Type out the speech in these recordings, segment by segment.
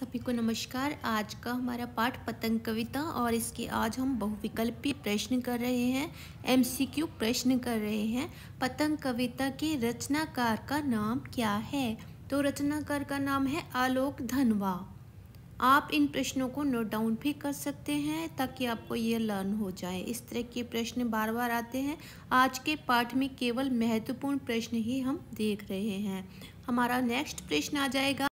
सभी को नमस्कार आज का हमारा पाठ पतंग कविता और इसके आज हम बहुविकल्पी प्रश्न कर रहे हैं एमसीक्यू प्रश्न कर रहे हैं पतंग कविता के रचनाकार का नाम क्या है तो रचनाकार का नाम है आलोक धनवा आप इन प्रश्नों को नोट डाउन भी कर सकते हैं ताकि आपको ये लर्न हो जाए इस तरह के प्रश्न बार बार आते हैं आज के पाठ में केवल महत्वपूर्ण प्रश्न ही हम देख रहे हैं हमारा नेक्स्ट प्रश्न आ जाएगा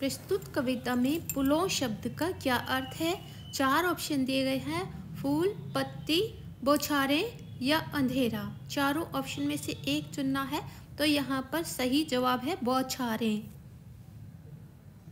प्रस्तुत कविता में पुलों शब्द का क्या अर्थ है चार ऑप्शन दिए गए हैं फूल पत्ती बौछारें या अंधेरा चारों ऑप्शन में से एक चुनना है तो यहाँ पर सही जवाब है बौछारें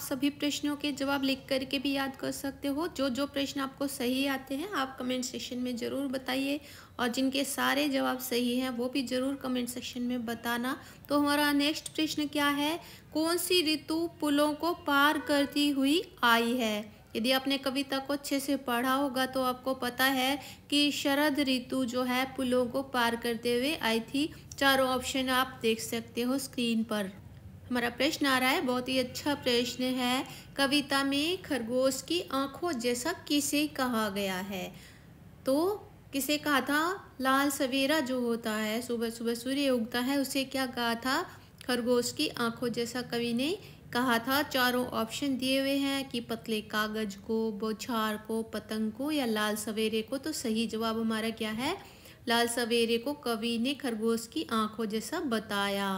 सभी प्रश्नों के जवाब लिख करके भी याद कर सकते हो जो जो प्रश्न आपको सही आते हैं आप कमेंट सेक्शन में ज़रूर बताइए और जिनके सारे जवाब सही हैं वो भी ज़रूर कमेंट सेक्शन में बताना तो हमारा नेक्स्ट प्रश्न क्या है कौन सी ऋतु पुलों को पार करती हुई आई है यदि आपने कविता को अच्छे से पढ़ा होगा तो आपको पता है कि शरद ऋतु जो है पुलों को पार करते हुए आई थी चारों ऑप्शन आप देख सकते हो स्क्रीन पर हमारा प्रश्न आ रहा है बहुत ही अच्छा प्रश्न है कविता में खरगोश की आंखों जैसा किसे कहा गया है तो किसे कहा था लाल सवेरा जो होता है सुबह सुबह सूर्य उगता है उसे क्या कहा था खरगोश की आंखों जैसा कवि ने कहा था चारों ऑप्शन दिए हुए हैं कि पतले कागज को बौछार को पतंग को या लाल सवेरे को तो सही जवाब हमारा क्या है लाल सवेरे को कवि ने खरगोश की आंखों जैसा बताया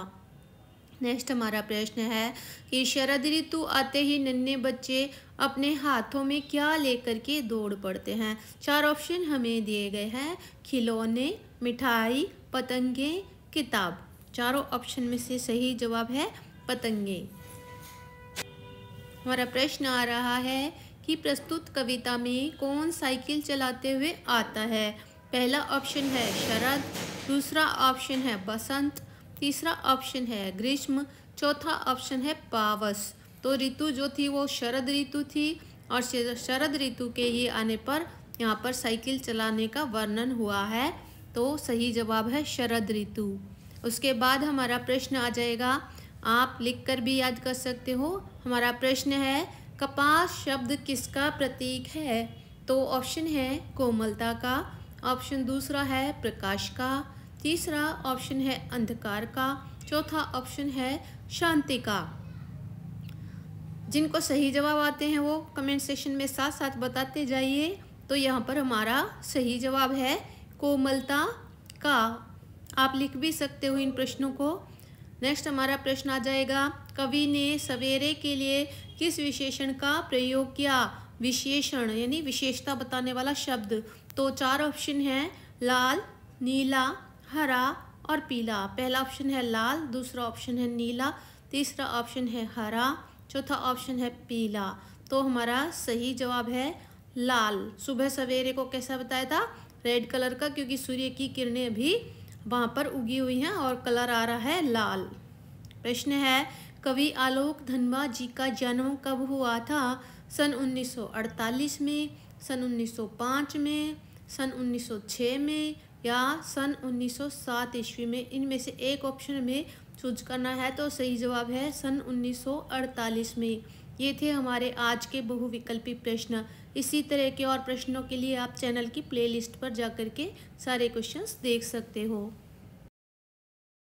नेक्स्ट हमारा प्रश्न है कि शरद ऋतु आते ही नन्हे बच्चे अपने हाथों में क्या लेकर के दौड़ पड़ते हैं चार ऑप्शन हमें दिए गए हैं खिलौने मिठाई पतंगे किताब चारों ऑप्शन में से सही जवाब है पतंगे हमारा प्रश्न आ रहा है कि प्रस्तुत कविता में कौन साइकिल चलाते हुए आता है पहला ऑप्शन है शरद दूसरा ऑप्शन है बसंत तीसरा ऑप्शन है ग्रीष्म चौथा ऑप्शन है पावस तो ऋतु जो थी वो शरद ऋतु थी और शरद ऋतु के ही आने पर यहाँ पर साइकिल चलाने का वर्णन हुआ है तो सही जवाब है शरद ऋतु उसके बाद हमारा प्रश्न आ जाएगा आप लिखकर भी याद कर सकते हो हमारा प्रश्न है कपास शब्द किसका प्रतीक है तो ऑप्शन है कोमलता का ऑप्शन दूसरा है प्रकाश का तीसरा ऑप्शन है अंधकार का चौथा ऑप्शन है शांति का जिनको सही जवाब आते हैं वो कमेंट सेक्शन में साथ साथ बताते जाइए तो यहाँ पर हमारा सही जवाब है कोमलता का आप लिख भी सकते हो इन प्रश्नों को नेक्स्ट हमारा प्रश्न आ जाएगा कवि ने सवेरे के लिए किस विशेषण का प्रयोग किया विशेषण यानी विशेषता बताने वाला शब्द तो चार ऑप्शन हैं लाल नीला हरा और पीला पहला ऑप्शन है लाल दूसरा ऑप्शन है नीला तीसरा ऑप्शन है हरा चौथा ऑप्शन है पीला तो हमारा सही जवाब है लाल सुबह सवेरे को कैसा बताया था रेड कलर का क्योंकि सूर्य की किरणें भी वहाँ पर उगी हुई हैं और कलर आ रहा है लाल प्रश्न है कवि आलोक धनवा जी का जन्म कब हुआ था सन 1948 में सन 1905 में सन 1906 में या सन 1907 ईस्वी में इनमें से एक ऑप्शन में चूज करना है तो सही जवाब है सन 1948 में ये थे हमारे आज के बहुविकल्पी प्रश्न इसी तरह के और प्रश्नों के लिए आप चैनल की प्लेलिस्ट पर जाकर के सारे क्वेश्चंस देख सकते हो